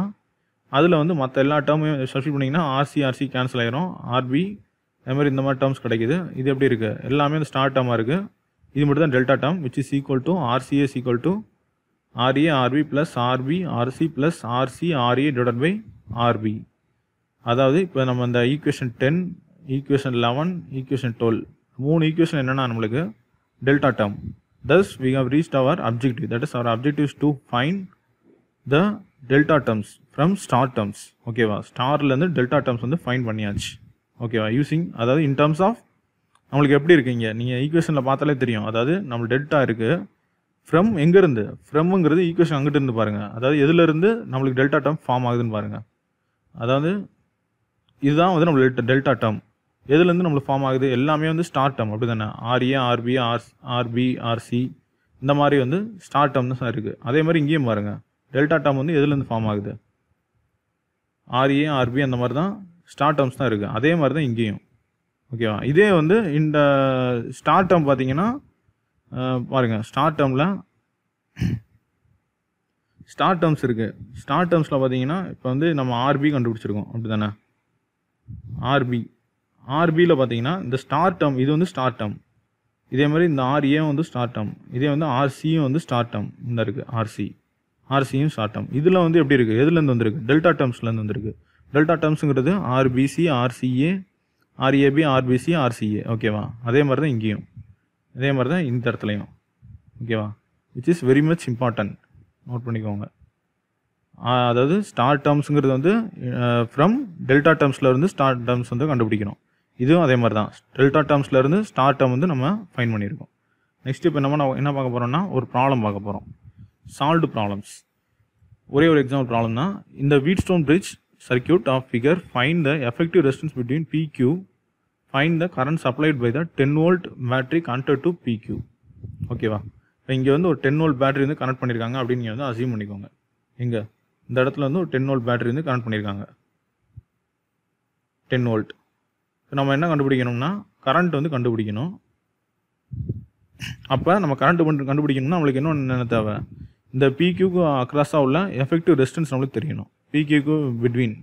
அதில் வந்து மற்ற எல்லா டேர்மையும் சப்ஸ்டியூட் பண்ணிங்கன்னா ஆர்சி ஆர்சி கேன்சல் ஆயிரும் ஆர்பி அது மாதிரி இந்த மாதிரி டேர்ம்ஸ் கிடைக்குது இது எப்படி இருக்குது எல்லாமே வந்து ஸ்டார்ட் டேர்மாக இருக்குது இது மட்டும் தான் delta term which is equal to R C A equal to R A RB plus R B R C plus R C R A divide by R B அதாவது இப்போ நம்ம இந்த equation ten equation eleven equation twelve மூணு ஈக்குவேஷன் என்னென்னா நம்மளுக்கு delta term thus we have reach our objective that is our objective is to find the delta terms from star terms ஓகேவா ஸ்டார்லேருந்து delta terms வந்து ஃபைன் பண்ணியாச்சு ஓகேவா using அதாவது in terms of நம்மளுக்கு எப்படி இருக்கீங்க நீங்கள் ஈக்குவேஷனில் பார்த்தாலே தெரியும் அதாவது நம்ம டெல்டா இருக்குது ஃப்ரம் எங்கேருந்து ஃப்ரம்ங்கிறது ஈக்குவேஷன் அங்கிட்ட இருந்து பாருங்கள் அதாவது எதுலேருந்து நம்மளுக்கு டெல்டா டம் ஃபார்ம் ஆகுதுன்னு பாருங்கள் அதாவது இதுதான் வந்து நம்மளுக்கு டெல்டா டேர்ம் எதுலேருந்து நம்மளுக்கு ஃபார்ம் ஆகுது எல்லாமே வந்து ஸ்டார்ட் டம் அப்படி தானே R A R B R R B R C இந்த மாதிரி வந்து ஸ்டார்ட் டம் தான் இருக்குது அதே மாதிரி இங்கேயும் பாருங்கள் டெல்டா டேர்ம் வந்து எதுலேருந்து ஃபார்ம் ஆகுது ஆர்ஏ ஆர்பி அந்த மாதிரி தான் ஸ்டார்ட் டம்ஸ் தான் இருக்குது அதே மாதிரி தான் இங்கேயும் ஓகேவா இதே வந்து இந்த ஸ்டார்ட் டம் பார்த்தீங்கன்னா பாருங்கள் ஸ்டார்ட் டேர்மில் ஸ்டார்ட் டேர்ம்ஸ் இருக்குது ஸ்டார்ட் டேர்ம்ஸில் பார்த்தீங்கன்னா இப்போ வந்து நம்ம ஆர்பி கண்டுபிடிச்சிருக்கோம் அப்படி தானே ஆர்பி ஆர்பியில் பார்த்தீங்கன்னா இந்த ஸ்டார்ட் டேர்ம் இது வந்து ஸ்டார்ட் டேர்ம் இதே மாதிரி இந்த ஆர்ஏ வந்து ஸ்டார்ட் டேம் இதே வந்து ஆர்சியும் வந்து ஸ்டார்ட் டேம் இந்த இருக்குது ஆர்சி ஆர்சியும் ஸ்டார்ட் டேம் இதில் வந்து எப்படி இருக்குது எதுலேருந்து வந்திருக்கு டெல்டா டேர்ம்ஸ்லேருந்து வந்திருக்கு டெல்டா டேர்ம்ஸுங்கிறது R B C R C A R A B RBC R C A ஓகேவா அதே மாதிரி தான் இங்கேயும் இதே மாதிரி தான் இந்த இடத்துலையும் ஓகேவா which is very much important note பண்ணிக்கோங்க அதாவது ஸ்டார் டேர்ம்ஸுங்கிறது வந்து ஃப்ரம் டெல்டா டேர்ம்ஸ்லேருந்து ஸ்டார் டேர்ம்ஸ் வந்து கண்டுபிடிக்கணும் இதுவும் அதே மாதிரி தான் டெல்டா டேர்ம்ஸ்லேருந்து ஸ்டார் டேர்ம் வந்து நம்ம ஃபைன் பண்ணியிருக்கோம் நெக்ஸ்ட் இப்போ நம்ம என்ன பார்க்க போகிறோம்னா ஒரு ப்ராப்ளம் பார்க்க போகிறோம் சால்வ்டு ப்ராப்ளம்ஸ் ஒரே ஒரு எக்ஸாம்பிள் ப்ராப்ளம் தான் இந்த Wheatstone bridge circuit of figure find the effective resistance between Q find the current supplied by the ten volt battery connected to P Q ஓகேவா இப்போ இங்கே வந்து ஒரு டென் வோல்ட் பேட்ரி வந்து கனெக்ட் பண்ணியிருக்காங்க அப்படின்னு நீங்கள் வந்து அசியூம் பண்ணிக்கோங்க இங்கே இந்த இடத்துல வந்து ஒரு டென் வோல்ட் பேட்ரி வந்து கனெக்ட் பண்ணியிருக்காங்க டென் வோல்ட் நம்ம என்ன கண்டுபிடிக்கணும்னா கரண்ட் வந்து கண்டுபிடிக்கணும் அப்போ நம்ம கரண்ட் கண்டுபிடிக்கணும்னா நம்மளுக்கு இன்னும் என்ன தேவை இந்த பிக்யூக்கு அக்ராஸாக உள்ள எஃபெக்டிவ் ரெசிஸ்டன்ஸ் நம்மளுக்கு தெரியணும் பிக்யூக்கு பிட்வீன்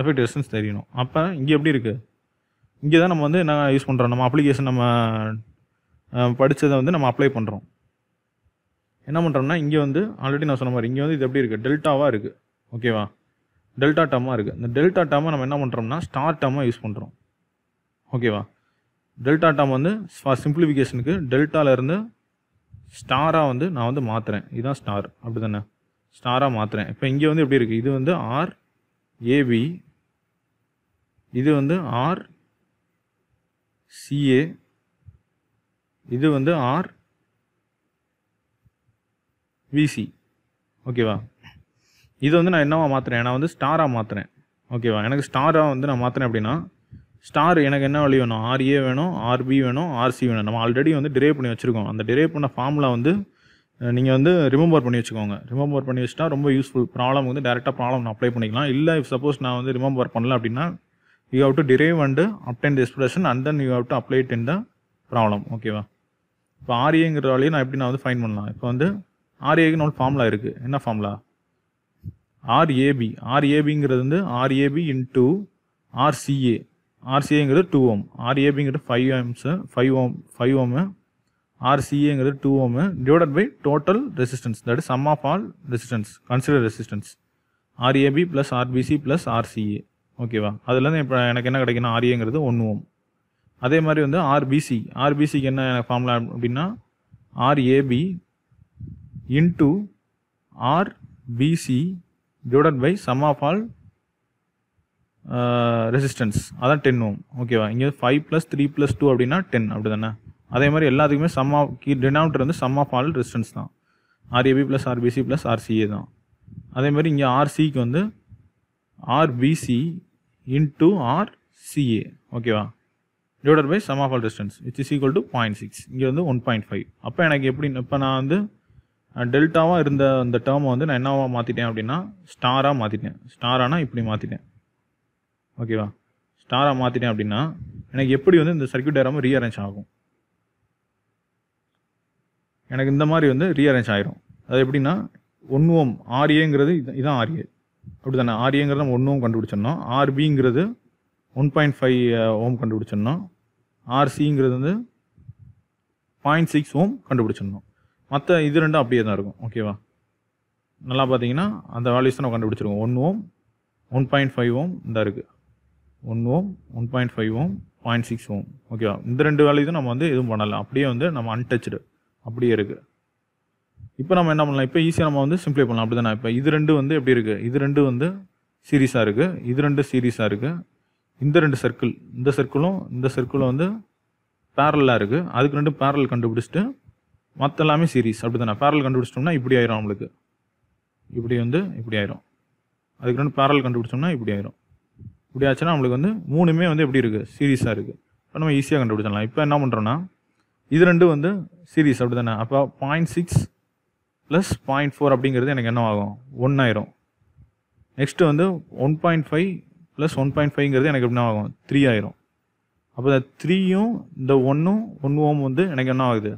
எஃபெக்ட் ரெசிஸ்டன்ஸ் தெரியணும் அப்போ இங்கே எப்படி இருக்குது இங்கே தான் நம்ம வந்து என்ன யூஸ் பண்ணுறோம் நம்ம அப்ளிகேஷன் நம்ம படித்ததை வந்து நம்ம அப்ளை பண்ணுறோம் என்ன பண்ணுறோம்னா இங்கே வந்து ஆல்ரெடி நான் சொன்ன மாதிரி இங்கே வந்து இது எப்படி இருக்குது டெல்டாவாக இருக்குது ஓகேவா டெல்டா டேமாக இருக்குது இந்த டெல்டா டேமை நம்ம என்ன பண்ணுறோம்னா ஸ்டார் டேமாக யூஸ் பண்ணுறோம் ஓகேவா டெல்டா டேம் வந்து ஃபார் சிம்பிளிஃபிகேஷனுக்கு டெல்டாலேருந்து ஸ்டாராக வந்து நான் வந்து மாற்றுறேன் இதுதான் ஸ்டார் அப்படி தானே ஸ்டாராக மாற்றுறேன் இப்போ இங்கே வந்து எப்படி இருக்குது இது வந்து ஆர் ஏபி இது வந்து ஆர் சிஏ இது வந்து ஆர் விசி ஓகேவா இது வந்து நான் என்னவா மாற்றுறேன் நான் வந்து ஸ்டாராக மாற்றுறேன் ஓகேவா எனக்கு ஸ்டாராக வந்து நான் மாற்றுறேன் அப்படின்னா ஸ்டார் எனக்கு என்ன வழி வேணும் ஆர்ஏ வேணும் ஆர்பி வேணும் ஆர்சி வேணும் நம்ம ஆல்ரெடி வந்து டிரைவ் பண்ணி வச்சுருக்கோம் அந்த டிரைவ் பண்ண ஃபார்முலா வந்து நீங்கள் வந்து ரிமம்பர் பண்ணி வச்சுக்கோங்க ரிமம்பர் பண்ணி வச்சுட்டா ரொம்ப யூஸ்ஃபுல் ப்ராப்ளம் வந்து டேரெக்டாக ப்ராப்ளம் அப்ளை பண்ணிக்கலாம் இல்லை இஃப் சப்போஸ் நான் வந்து ரிமம்பர் பண்ணல அப்படின்னா you have to derive and obtain the expression and then you have to apply it in the problem ஓகேவா இப்போ ஆர்ஏங்கிற வேலையை நான் எப்படி நான் வந்து ஃபைன் பண்ணலாம் இப்போ வந்து ஆர்ஏக்குன்னு ஒரு ஃபார்முலா இருக்குது என்ன ஃபார்முலா ஆர்ஏபி ஆர்ஏபிங்கிறது வந்து ஆர்ஏபி டூ ஆர்சிஏ ஆர்சிஏங்கிறது டூ ஓம் ஆர்ஏபிங்கிறது five ohms five ohm five ohm ஆர்சிஏங்கிறது two ohm divided by total resistance that is sum of all resistance consider resistance RAP plus RBC plus RCA ஓகேவா அதுலேருந்து இப்போ எனக்கு என்ன கிடைக்குன்னா ஆர்ஏங்கிறது e ஒன்று ஓம் அதே மாதிரி வந்து ஆர்பிசி ஆர்பிசிக்கு என்ன ஃபார்முலா அப்படின்னா R A B into R B C divided by sum of all resistance அதான் டென் ஓம் ஓகேவா இங்கே five plus three plus two அப்படின்னா டென் அப்படி தானே அதே மாதிரி எல்லாத்துக்குமே சம் ஆஃப் கீ டினாமினேட்டர் வந்து சம் ஆஃப் ஆல் ரெசிஸ்டன்ஸ் தான் R A B plus RBC plus R C A தான் அதே மாதிரி இங்கே ஆர்சிக்கு வந்து ஆர்பிசி ஆர் ஆர்சிஏ ஓகேவா divided by sum of all distance it's is equal to point six இங்கே வந்து ஒன் பாயிண்ட் ஃபைவ் அப்போ எனக்கு எப்படி இப்போ நான் வந்து டெல்டாவாக இருந்த அந்த டேர்மை வந்து நான் என்னவாக மாற்றிட்டேன் அப்படின்னா ஸ்டாராக மாற்றிட்டேன் ஸ்டாரானா இப்படி மாற்றிட்டேன் ஓகேவா ஸ்டாராக மாற்றிட்டேன் அப்படின்னா எனக்கு எப்படி வந்து இந்த சர்க்கியூட் டயராமல் ரீஅரேஞ்ச் ஆகும் எனக்கு இந்த மாதிரி வந்து ரீஅரேஞ்ச் ஆயிரும் அது எப்படின்னா ஒன் ஓம் ஆர்ஏங்கிறது இதுதான் ஆர்ஏ அப்படி தானே ஆர்ஏங்கிறது e நம்ம ஒன்றும் கண்டுபிடிச்சிடணும் ஆர்பிங்கிறது ஒன் பாயிண்ட் ஃபைவ் ஓம் கண்டுபிடிச்சிடணும் ஆர்சிங்கிறது வந்து பாயிண்ட் சிக்ஸ் ஓம் கண்டுபிடிச்சிடணும் மற்ற இது ரெண்டும் அப்படியே தான் இருக்கும் ஓகேவா நல்லா பார்த்தீங்கன்னா அந்த வேல்யூஸ் நம்ம கண்டுபிடிச்சிருக்கோம் one ohm one point five ohm இந்த இருக்குது one ohm one point five ohm point six ohm ஓகேவா இந்த ரெண்டு வேலையும் நம்ம வந்து எதுவும் பண்ணலாம் அப்படியே வந்து நம்ம அன்டச்சு அப்படியே இருக்குது இப்போ நம்ம என்ன பண்ணலாம் இப்போ ஈஸியாக நம்ம வந்து சிம்ப்ளை பண்ணலாம் அப்படி தானே இப்போ இது ரெண்டு வந்து எப்படி இருக்குது இது ரெண்டு வந்து சீரீஸாக இருக்குது இது ரெண்டு சீரீஸாக இருக்குது இந்த ரெண்டு சர்க்கிள் இந்த சர்க்கிளும் இந்த சர்க்கிளும் வந்து பேரலாக இருக்குது அதுக்கு ரெண்டு பேரல் கண்டுபிடிச்சிட்டு மற்ற எல்லாமே சீரீஸ் அப்படி தானே பேரல் கண்டுபிடிச்சிட்டோம்னா இப்படி ஆயிரும் நம்மளுக்கு இப்படி வந்து இப்படி ஆயிரும் அதுக்கு ரெண்டு பேரல் கண்டுபிடிச்சோம்னா இப்படி ஆயிரும் இப்படி ஆச்சுன்னா நம்மளுக்கு வந்து மூணுமே வந்து எப்படி இருக்குது சீரீஸாக இருக்குது இப்போ நம்ம ஈஸியாக கண்டுபிடிச்சிடலாம் இப்போ என்ன பண்ணுறோன்னா இது ரெண்டு வந்து சீரீஸ் அப்படி தானே அப்போ point six plus point four அப்படிங்கிறது எனக்கு என்ன ஆகும் ஒன் ஆயிரும் நெக்ஸ்ட்டு வந்து one point five plus one point ஃபைவ்ங்கிறது எனக்கு என்ன ஆகும் த்ரீ ஆயிரும் அப்போ இந்த த்ரீயும் இந்த ஒன்றும் ஒன் ஓம் வந்து எனக்கு என்ன ஆகுது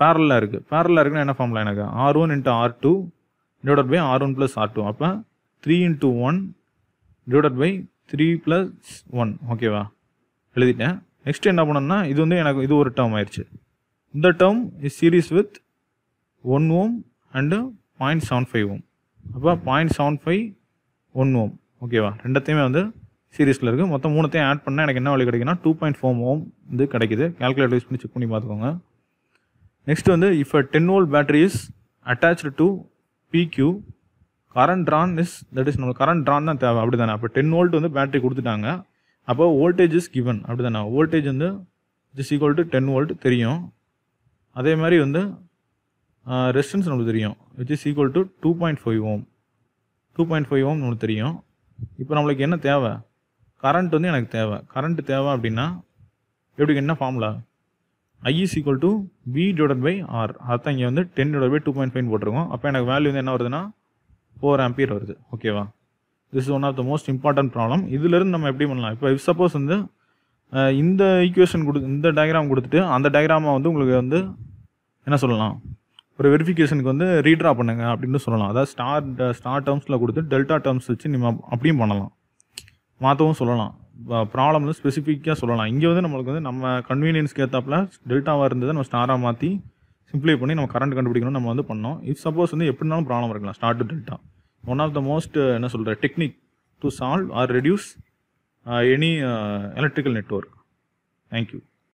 பேரலாக இருக்குது பேரலாக இருக்குன்னா என்ன ஃபார்ம்லாம் எனக்கு R one into R two divided by R one plus R two அப்போ three into one divided by three plus one ஓகேவா எழுதிட்டேன் நெக்ஸ்ட் என்ன பண்ணோம்னா இது வந்து எனக்கு இது ஒரு டேர்ம் ஆயிடுச்சு இந்த term is series with one ohm and point seven five ohm அப்போ point seven five one ohm ஓகேவா ரெண்டத்தையுமே வந்து சீரீஸில் இருக்குது மொத்தம் மூணுத்தையும் ஆட் பண்ணால் எனக்கு என்ன வழி கிடைக்குன்னா டூ பாயிண்ட் ஃபோர் ஓம் வந்து கிடைக்குது கேல்குலேட்டர் யூஸ் பண்ணி செக் பண்ணி பார்த்துக்கோங்க நெக்ஸ்ட் வந்து if a ten volt battery is attach to P Q current drawn is that is நம்மளுக்கு கரண்ட் ட்ரான் தான் தேவை அப்படி தானே அப்போ டென் ஓல்ட் வந்து பேட்டரி கொடுத்துட்டாங்க அப்போ வோல்டேஜ் இஸ் கிவன் அப்படி தானே வோல்டேஜ் வந்து is equal to ten volt தெரியும் அதே மாதிரி வந்து ரெசிஸ்டன்ஸ் நம்மளுக்கு தெரியும் which is equal to two point five ohm two point five ohm நம்மளுக்கு தெரியும் இப்போ நம்மளுக்கு என்ன தேவை கரண்ட் வந்து எனக்கு தேவை கரண்ட் தேவை அப்படின்னா எப்படி என்ன formula I is equal to V divide by R அதான் இங்கே வந்து ten divide by two point five போட்டிருக்கோம் அப்போ எனக்கு வேல்யூ வந்து என்ன வருதுன்னா ஃபோர் ஆம்பியர் வருது ஓகேவா this is one of the most important problem இதுலேருந்து நம்ம எப்படி பண்ணலாம் இப்போ இஃப் சப்போஸ் வந்து இந்த ஈக்குவேஷன் கொடு இந்த டயக்ராம் கொடுத்துட்டு அந்த டயக்ராமை வந்து உங்களுக்கு வந்து என்ன சொல்லலாம் ஒரு வெரிஃபிகேஷனுக்கு வந்து ரீட்ரா பண்ணுங்க அப்படின்னு சொல்லலாம் அதாவது ஸ்டார் ஸ்டார் டேர்ம்ஸில் கொடுத்து டெல்டா டேர்ம்ஸ் வச்சு நம்ம அப்படியும் பண்ணலாம் மாற்றவும் சொல்லலாம் ப்ராப்ளம்னு ஸ்பெசிஃபிக்காக சொல்லலாம் இங்கே வந்து நம்மளுக்கு வந்து நம்ம கன்வீனியன்ஸ் கேத்தாப்பில் டெல்டாவாக இருந்ததை நம்ம ஸ்டாராக மாற்றி சிம்ப்ளை பண்ணி நம்ம கரண்ட் கண்டுபிடிக்கணும் நம்ம வந்து பண்ணோம் இஃப் சப்போஸ் வந்து எப்படினாலும் ப்ராப்ளம் இருக்கலாம் star delta one of the most என்ன சொல்கிற technique to solve or reduce any electrical network thank you